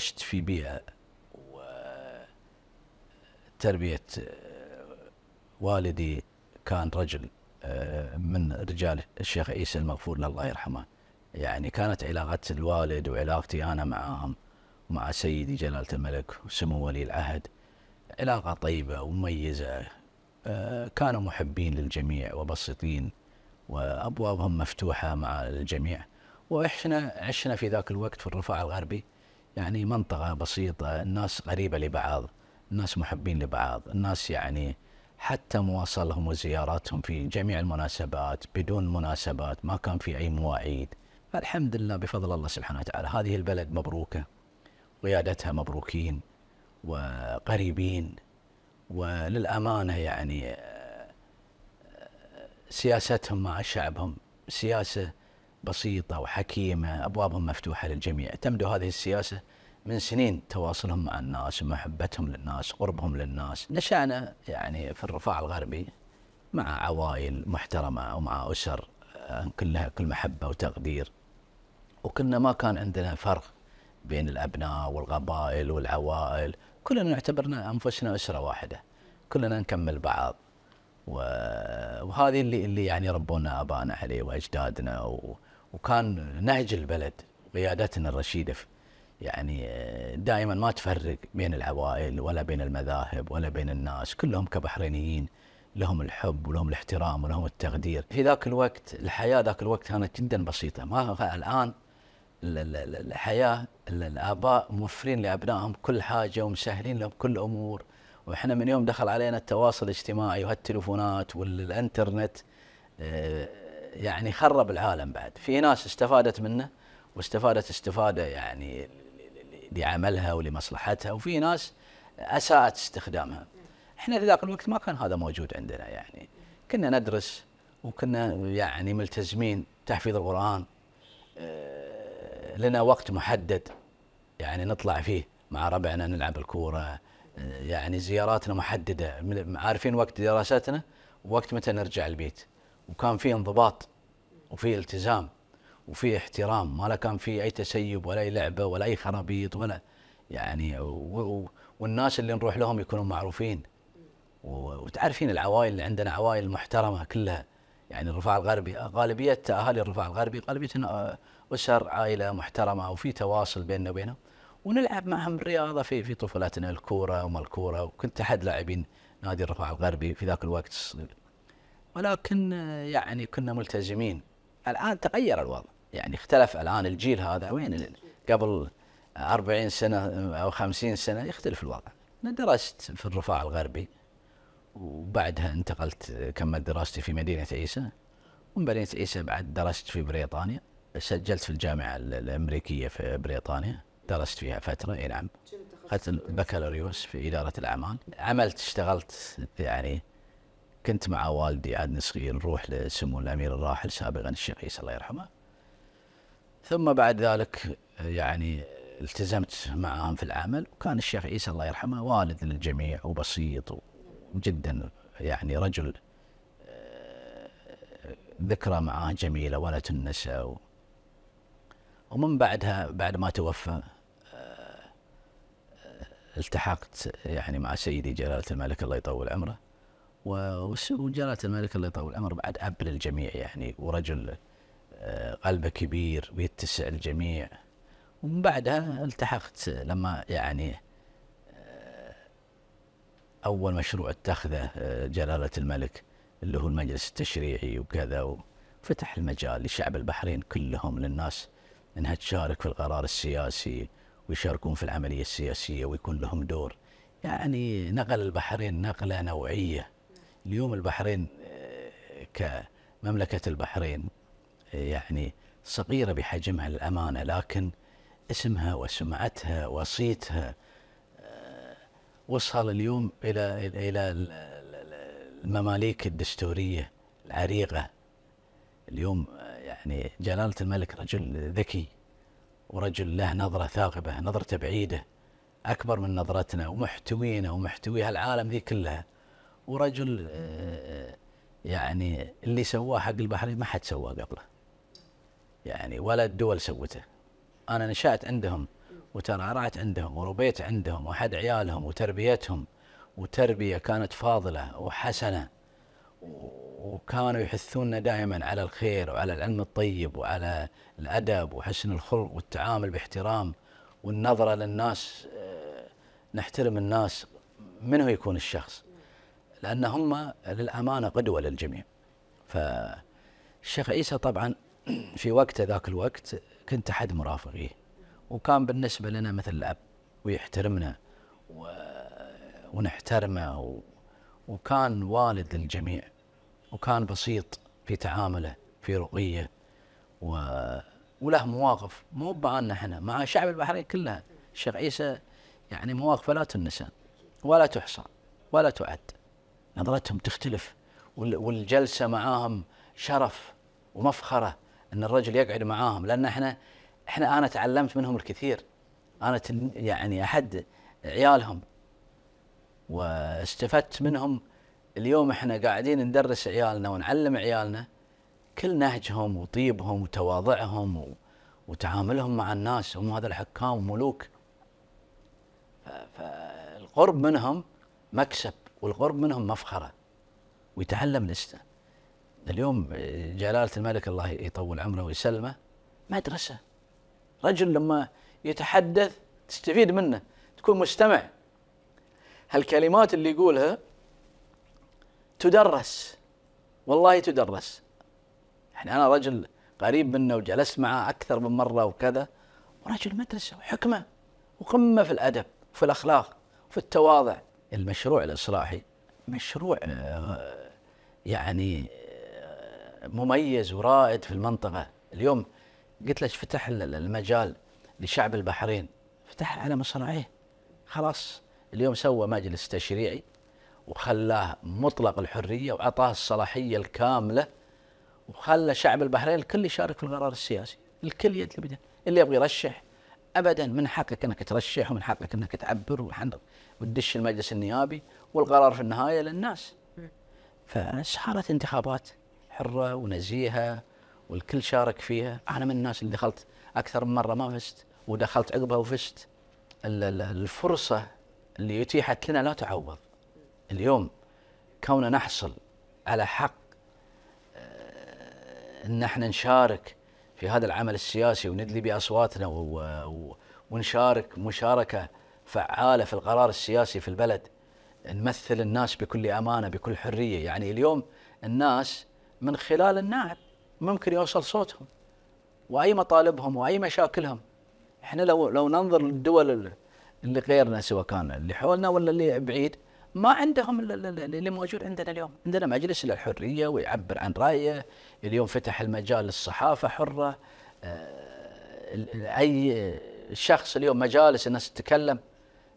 عشت في بيئة وتربية آه، والدي كان رجل آه، من رجال الشيخ عيسى المغفور الله يرحمه يعني كانت علاقة الوالد وعلاقتي أنا معهم ومع سيدي جلالة الملك وسمو ولي العهد علاقة طيبة ومميزة آه، كانوا محبين للجميع وبسيطين وأبوابهم مفتوحة مع الجميع وإحنا عشنا في ذاك الوقت في الرفاع الغربي يعني منطقة بسيطة الناس قريبة لبعض الناس محبين لبعض الناس يعني حتى مواصلهم وزياراتهم في جميع المناسبات بدون مناسبات ما كان في أي مواعيد الحمد لله بفضل الله سبحانه وتعالى هذه البلد مبروكة قيادتها مبروكين وقريبين وللأمانة يعني آه، آه، سياستهم مع شعبهم سياسة بسيطة وحكيمة أبوابهم مفتوحة للجميع اعتمدوا هذه السياسة من سنين تواصلهم مع الناس ومحبتهم للناس قربهم للناس نشأنا يعني في الرفاع الغربي مع عوائل محترمة ومع أسر آه، كلها كل محبة وتقدير وكنا ما كان عندنا فرق بين الأبناء والقبائل والعوائل كلنا نعتبرنا أنفسنا أسرة واحدة كلنا نكمل بعض وهذه اللي اللي يعني ربونا ابائنا عليه واجدادنا و... وكان نهج البلد قيادتنا الرشيده يعني آه، دائما ما تفرق بين العوائل ولا بين المذاهب ولا بين الناس كلهم كبحرينيين لهم الحب ولهم الاحترام ولهم التقدير في ذاك الوقت الحياة ذاك الوقت كانت جدا بسيطة ما الآن الحياة الآباء موفرين لأبنائهم كل حاجة ومسهلين لهم كل أمور وإحنا من يوم دخل علينا التواصل الاجتماعي وهالتلفونات والإنترنت آه، يعني خرب العالم بعد في ناس استفادت منه واستفادت استفادة يعني لعملها ولمصلحتها وفي ناس أساءت استخدامها احنا في ذاك الوقت ما كان هذا موجود عندنا يعني كنا ندرس وكنا يعني ملتزمين تحفيظ القرآن آه، لنا وقت محدد يعني نطلع فيه مع ربعنا نلعب الكورة آه، يعني زياراتنا محدده عارفين وقت دراستنا ووقت متى نرجع البيت وكان في انضباط وفي التزام وفي احترام لا كان في اي تسيب ولا اي لعبه ولا اي خرابيط ولا يعني والناس اللي نروح لهم يكونوا معروفين وتعرفين العوائل اللي عندنا عوائل محترمه كلها يعني الرفاع الغربي غالبيه اهالي الرفاع الغربي غالبيه اسر عائله محترمه وفي تواصل بيننا وبينهم ونلعب معهم الرياضه في في طفولتنا الكوره وما الكوره وكنت احد لاعبين نادي الرفاع الغربي في ذاك الوقت ولكن آه، يعني كنا ملتزمين الان تغير الوضع يعني اختلف الان الجيل هذا وين قبل 40 سنه آه، او 50 سنه يختلف الوضع انا درست في الرفاع الغربي وبعدها انتقلت آه، كملت دراستي في مدينه عيسى ومن مدينه عيسى بعد درست في بريطانيا سجلت في الجامعه الامريكيه في بريطانيا درست فيها فتره اي نعم اخذت البكالوريوس في اداره الاعمال عملت اشتغلت يعني كنت مع والدي عاد صغير نروح لسمو الامير الراحل سابقا الشيخ عيسى الله يرحمه ثم بعد ذلك يعني التزمت معهم في العمل وكان الشيخ عيسى الله يرحمه والد للجميع وبسيط وجدا يعني رجل آه، ذكرى معاه جميله ولا تنسى ومن بعدها بعد ما توفى آه، آه، التحقت يعني مع سيدي جلاله الملك الله يطول عمره وجلالة الملك الله يطول عمره بعد أب للجميع يعني ورجل آه، قلبه كبير ويتسع الجميع ومن بعدها التحقت لما يعني آه، أول مشروع اتخذه آه، جلالة الملك اللي هو المجلس التشريعي وكذا وفتح المجال لشعب البحرين كلهم للناس انها تشارك في القرار السياسي ويشاركون في العمليه السياسيه ويكون لهم دور يعني نقل البحرين نقله نوعيه اليوم البحرين آه، كمملكة البحرين آه، يعني صغيرة بحجمها للأمانة لكن اسمها وسمعتها وصيتها آه، وصل اليوم إلى إلى المماليك الدستورية العريقة اليوم يعني جلالة الملك رجل ذكي ورجل له نظرة ثاقبة نظرته بعيدة أكبر من نظرتنا ومحتوينا ومحتوي العالم ذي كلها ورجل آه، آه، يعني اللي سواه حق البحرين ما حد سواه قبله يعني ولا الدول سوته انا نشات عندهم وترعرعت عندهم وربيت عندهم وحد عيالهم وتربيتهم وتربيه كانت فاضله وحسنه وكانوا يحثوننا دائما على الخير وعلى العلم الطيب وعلى الادب وحسن الخلق والتعامل باحترام والنظره للناس آه، نحترم الناس من هو يكون الشخص لأن هم للأمانة قدوة للجميع فالشيخ عيسى طبعا في وقت ذاك الوقت كنت أحد مرافقيه وكان بالنسبة لنا مثل الأب ويحترمنا و... ونحترمه و... وكان والد للجميع وكان بسيط في تعامله في رقيه و... وله مواقف مو بعنا احنا مع شعب البحرين كلها الشيخ عيسى يعني مواقفه لا تنسى ولا تحصى ولا تعد نظرتهم تختلف والجلسه معاهم شرف ومفخره ان الرجل يقعد معاهم لان احنا احنا انا تعلمت منهم الكثير انا يعني احد عيالهم واستفدت منهم اليوم احنا قاعدين ندرس عيالنا ونعلم عيالنا كل نهجهم وطيبهم وتواضعهم وتعاملهم مع الناس هم هذا الحكام وملوك فالقرب منهم مكسب والقرب منهم مفخرة ويتعلم لسه اليوم آه، جلالة الملك الله يطول عمره ويسلمه مدرسة رجل لما يتحدث تستفيد منه تكون مستمع هالكلمات اللي يقولها تدرس والله تدرس يعني أنا رجل قريب منه وجلست معه أكثر من مرة وكذا ورجل مدرسة وحكمة وقمة في الأدب وفي الأخلاق وفي التواضع المشروع الإصلاحي مشروع آه، يعني آه، مميز ورائد في المنطقة اليوم قلت لك فتح المجال لشعب البحرين فتح على مصراعيه خلاص اليوم سوى مجلس تشريعي وخلاه مطلق الحرية واعطاه الصلاحية الكاملة وخلى شعب البحرين الكل يشارك في القرار السياسي الكل يدلي اللي يبغى يرشح ابدا من حقك انك ترشح ومن حقك انك تعبر وتدش المجلس النيابي والقرار في النهايه للناس. فصارت انتخابات حره ونزيهه والكل شارك فيها، انا من الناس اللي دخلت اكثر من مره ما فزت ودخلت عقبها وفزت. الفرصه اللي اتيحت لنا لا تعوض. اليوم كوننا نحصل على حق آه، ان احنا نشارك في هذا العمل السياسي وندلي بأصواتنا و... و... ونشارك مشاركة فعالة في القرار السياسي في البلد نمثل الناس بكل أمانة بكل حرية يعني اليوم الناس من خلال الناعم ممكن يوصل صوتهم وأي مطالبهم وأي مشاكلهم احنا لو لو ننظر للدول اللي غيرنا سواء كان اللي حولنا ولا اللي بعيد ما عندهم اللي موجود عندنا اليوم عندنا مجلس للحرية ويعبر عن رأيه اليوم فتح المجال للصحافة حرة آه، أي شخص اليوم مجالس الناس تتكلم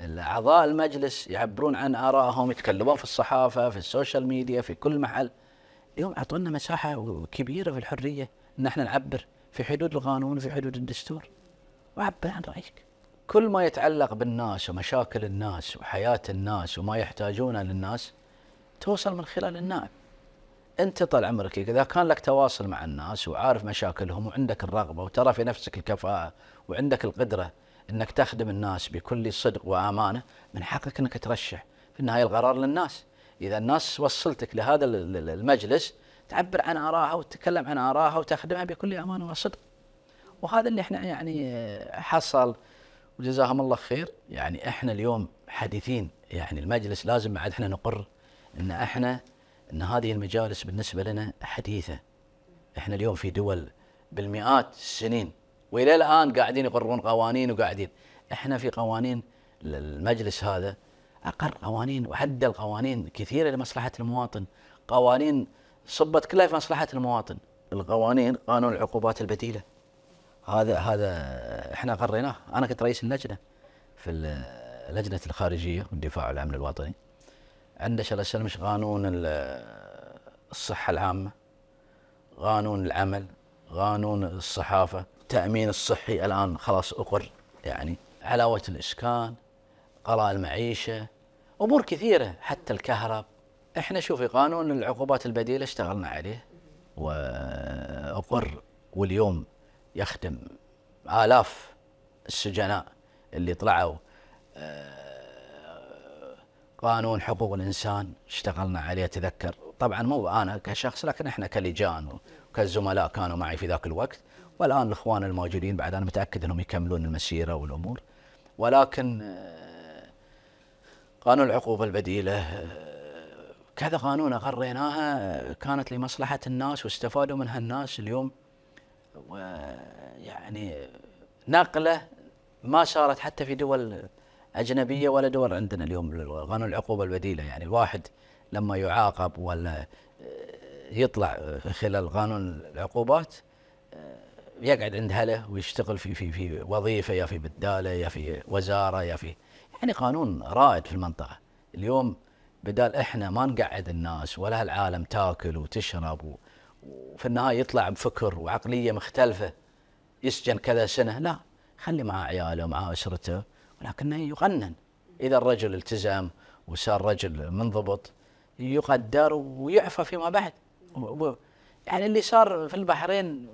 أعضاء المجلس يعبرون عن آرائهم يتكلمون في الصحافة في السوشيال ميديا في كل محل اليوم أعطونا مساحة كبيرة في الحرية أن احنا نعبر في حدود القانون في حدود الدستور وعبر عن رأيك كل ما يتعلق بالناس ومشاكل الناس وحياة الناس وما يحتاجونه للناس توصل من خلال النائب انت طال عمرك اذا كان لك تواصل مع الناس وعارف مشاكلهم وعندك الرغبه وترى في نفسك الكفاءه وعندك القدره انك تخدم الناس بكل صدق وامانه من حقك انك ترشح في النهايه القرار للناس اذا الناس وصلتك لهذا المجلس تعبر عن ارائها وتتكلم عن ارائها وتخدمها بكل امانه وصدق وهذا اللي احنا يعني حصل وجزاهم الله خير يعني احنا اليوم حديثين يعني المجلس لازم بعد احنا نقر ان احنا ان هذه المجالس بالنسبه لنا حديثه احنا اليوم في دول بالمئات السنين والى الان قاعدين يقرون قوانين وقاعدين احنا في قوانين المجلس هذا اقر قوانين وعدل القوانين كثيره لمصلحه المواطن قوانين صبت كلها في مصلحه المواطن القوانين قانون العقوبات البديله هذا هذا احنا قريناه انا كنت رئيس اللجنه في لجنه الخارجيه والدفاع عن الامن الوطني عندنا شل سلمش قانون الصحه العامه قانون العمل قانون الصحافه التامين الصحي الان خلاص اقر يعني علاوه الاسكان قضاء المعيشه امور كثيره حتى الكهرب احنا شوفي قانون العقوبات البديله اشتغلنا عليه واقر واليوم يخدم آلاف السجناء اللي طلعوا آه، قانون حقوق الإنسان اشتغلنا عليه تذكر طبعا مو أنا كشخص لكن إحنا كلجان وكزملاء كانوا معي في ذاك الوقت والآن الإخوان الموجودين بعد أنا متأكد أنهم يكملون المسيرة والأمور ولكن آه، قانون العقوبة البديلة آه، كذا قانون أغريناها كانت لمصلحة الناس واستفادوا منها الناس اليوم ويعني نقله ما صارت حتى في دول اجنبيه ولا دول عندنا اليوم قانون العقوبه البديله يعني الواحد لما يعاقب ولا يطلع خلال قانون العقوبات يقعد عند هله ويشتغل في في في وظيفه يا في بداله يا في وزاره يا في يعني قانون رائد في المنطقه اليوم بدال احنا ما نقعد الناس ولا العالم تاكل وتشرب و... وفي النهايه يطلع بفكر وعقليه مختلفه يسجن كذا سنه لا خلي مع عياله ومع اسرته ولكنه يقنن اذا الرجل التزم وصار رجل منضبط يقدر ويعفى فيما بعد يعني اللي صار في البحرين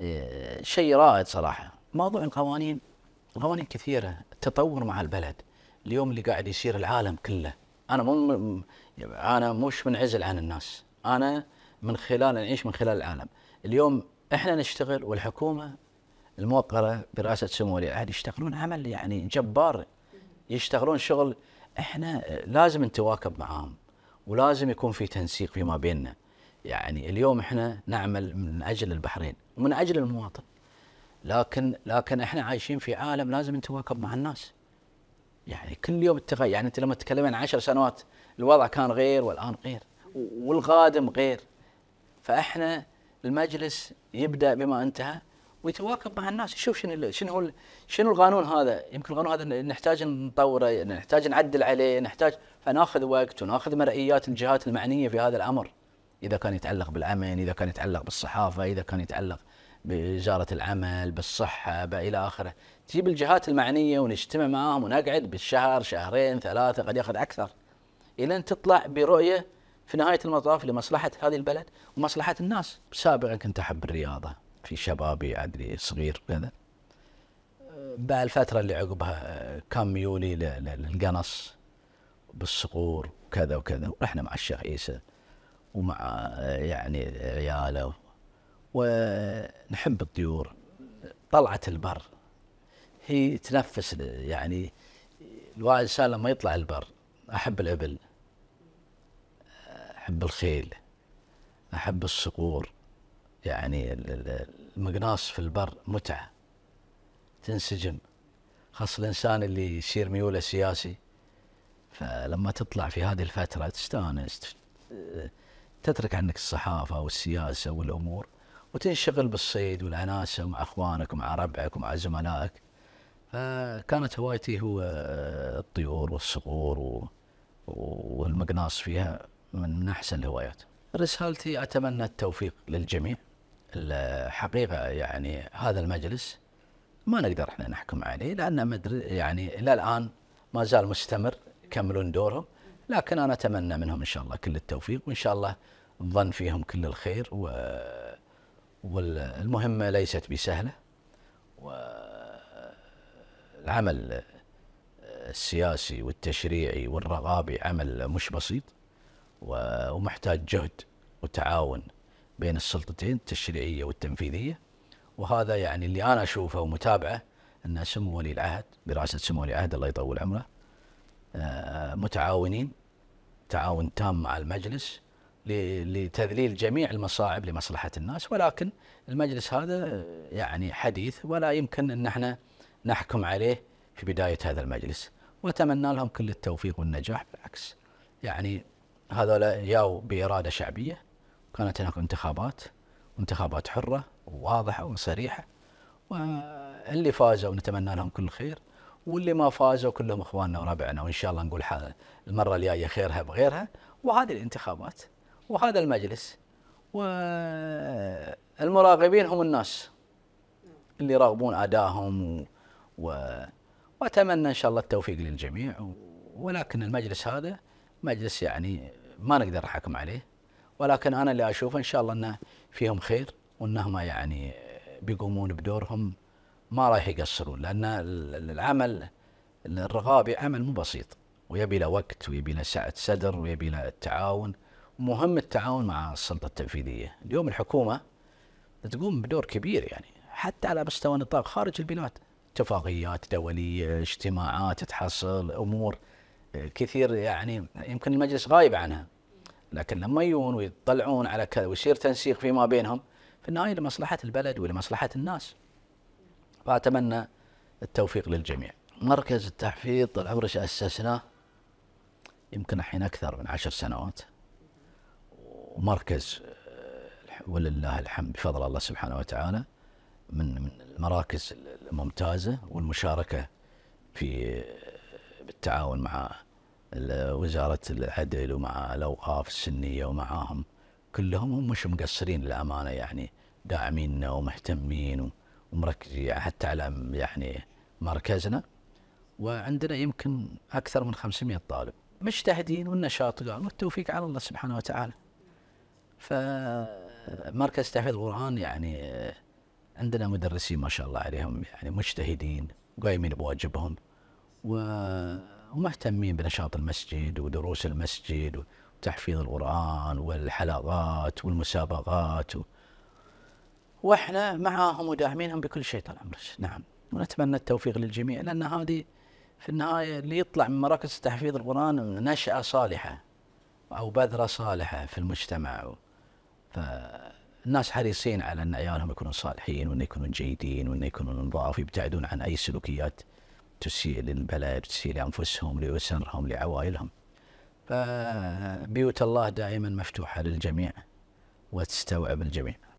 آه، شيء رائد صراحه موضوع القوانين قوانين كثيره تطور مع البلد اليوم اللي قاعد يصير العالم كله انا مو انا مش منعزل عن الناس انا من خلال نعيش من خلال العالم اليوم احنا نشتغل والحكومه الموقره برئاسه سمو ولي العهد يشتغلون عمل يعني جبار يشتغلون شغل احنا لازم نتواكب معاهم ولازم يكون في تنسيق فيما بيننا يعني اليوم احنا نعمل من اجل البحرين ومن اجل المواطن لكن لكن احنا عايشين في عالم لازم نتواكب مع الناس يعني كل يوم التغير يعني انت لما تتكلم عن عشر سنوات الوضع كان غير والان غير والقادم غير فاحنا المجلس يبدا بما انتهى ويتواكب مع الناس يشوف شنو شنو هو شنو القانون هذا يمكن القانون هذا نحتاج نطوره نحتاج نعدل عليه نحتاج فناخذ وقت وناخذ مرئيات الجهات المعنيه في هذا الامر اذا كان يتعلق بالامن اذا كان يتعلق بالصحافه اذا كان يتعلق بوزاره العمل بالصحه الى اخره تجيب الجهات المعنيه ونجتمع معاهم ونقعد بالشهر شهرين ثلاثه قد ياخذ اكثر الى ان تطلع برؤيه في نهاية المطاف لمصلحة هذه البلد ومصلحة الناس سابقا كنت أحب الرياضة في شبابي أدري صغير كذا الفترة اللي عقبها آه، كان ميولي للقنص بالصقور وكذا وكذا ورحنا مع الشيخ عيسى ومع آه، يعني عياله ونحب الطيور طلعة البر هي تنفس يعني الواحد سالم لما يطلع البر احب الابل أحب الخيل أحب الصقور يعني المقناص في البر متعة تنسجم خاصة الإنسان اللي يصير ميوله سياسي فلما تطلع في هذه الفترة تستانس تترك عنك الصحافة والسياسة والأمور وتنشغل بالصيد والعناسة مع أخوانك ومع ربعك ومع زملائك فكانت هوايتي هو آه، الطيور والصقور والمقناص فيها من أحسن الهوايات رسالتي أتمنى التوفيق للجميع الحقيقة يعني هذا المجلس ما نقدر احنا نحكم عليه لأن مدر يعني إلى الآن ما زال مستمر يكملون دورهم لكن أنا أتمنى منهم إن شاء الله كل التوفيق وإن شاء الله الظن فيهم كل الخير و... والمهمة ليست بسهلة والعمل السياسي والتشريعي والرغابي عمل مش بسيط ومحتاج جهد وتعاون بين السلطتين التشريعيه والتنفيذيه وهذا يعني اللي انا اشوفه ومتابعه ان سمو ولي العهد برئاسه سمو ولي العهد الله يطول عمره آه، متعاونين تعاون تام مع المجلس لتذليل جميع المصاعب لمصلحه الناس ولكن المجلس هذا يعني حديث ولا يمكن ان احنا نحكم عليه في بدايه هذا المجلس واتمنى لهم كل التوفيق والنجاح بالعكس يعني هذول جاءوا بإرادة شعبية كانت هناك انتخابات انتخابات حرة وواضحة وصريحة واللي فازوا نتمنى لهم كل خير واللي ما فازوا كلهم اخواننا وربعنا وان شاء الله نقول المره الجايه خيرها بغيرها وهذه الانتخابات وهذا المجلس والمراقبين هم الناس اللي يراقبون ادائهم و... واتمنى ان شاء الله التوفيق للجميع ولكن المجلس هذا مجلس يعني ما نقدر نحكم عليه ولكن انا اللي اشوفه ان شاء الله انه فيهم خير وانهم يعني بيقومون بدورهم ما راح يقصرون لان العمل الرغابي عمل مو بسيط ويبي له وقت ويبي له سعه صدر ويبي له التعاون ومهم التعاون مع السلطه التنفيذيه، اليوم الحكومه تقوم بدور كبير يعني حتى على مستوى نطاق خارج البلاد، اتفاقيات دوليه، اجتماعات تحصل امور كثير يعني يمكن المجلس غايب عنها لكن لما يجون ويطلعون على كذا ويصير تنسيق فيما بينهم في النهايه لمصلحه البلد ولمصلحه الناس. فاتمنى التوفيق للجميع. مركز التحفيظ طال عمرك اسسناه يمكن الحين اكثر من عشر سنوات. ومركز آه، ولله الحمد بفضل الله سبحانه وتعالى من من المراكز الممتازه والمشاركه في بالتعاون مع وزارة العدل ومع الأوقاف السنية ومعاهم كلهم هم مش مقصرين للأمانة يعني داعميننا ومهتمين ومركزين حتى على يعني مركزنا وعندنا يمكن أكثر من 500 طالب مجتهدين والنشاط قال والتوفيق على الله سبحانه وتعالى فمركز تحفيظ القرآن يعني عندنا مدرسين ما شاء الله عليهم يعني مجتهدين قايمين بواجبهم ومهتمين بنشاط المسجد ودروس المسجد وتحفيظ القرآن والحلقات والمسابقات و... واحنا معاهم وداعمينهم بكل شيء طال عمرك نعم ونتمنى التوفيق للجميع لان هذه في النهايه اللي يطلع من مراكز تحفيظ القران نشاه صالحه او بذره صالحه في المجتمع فالناس حريصين على ان عيالهم يكونون صالحين وان يكونون جيدين وان يكونون نظاف ويبتعدون عن اي سلوكيات تسيء للبلد تسيء لأنفسهم لأسرهم لعوائلهم فبيوت الله دائما مفتوحة للجميع وتستوعب الجميع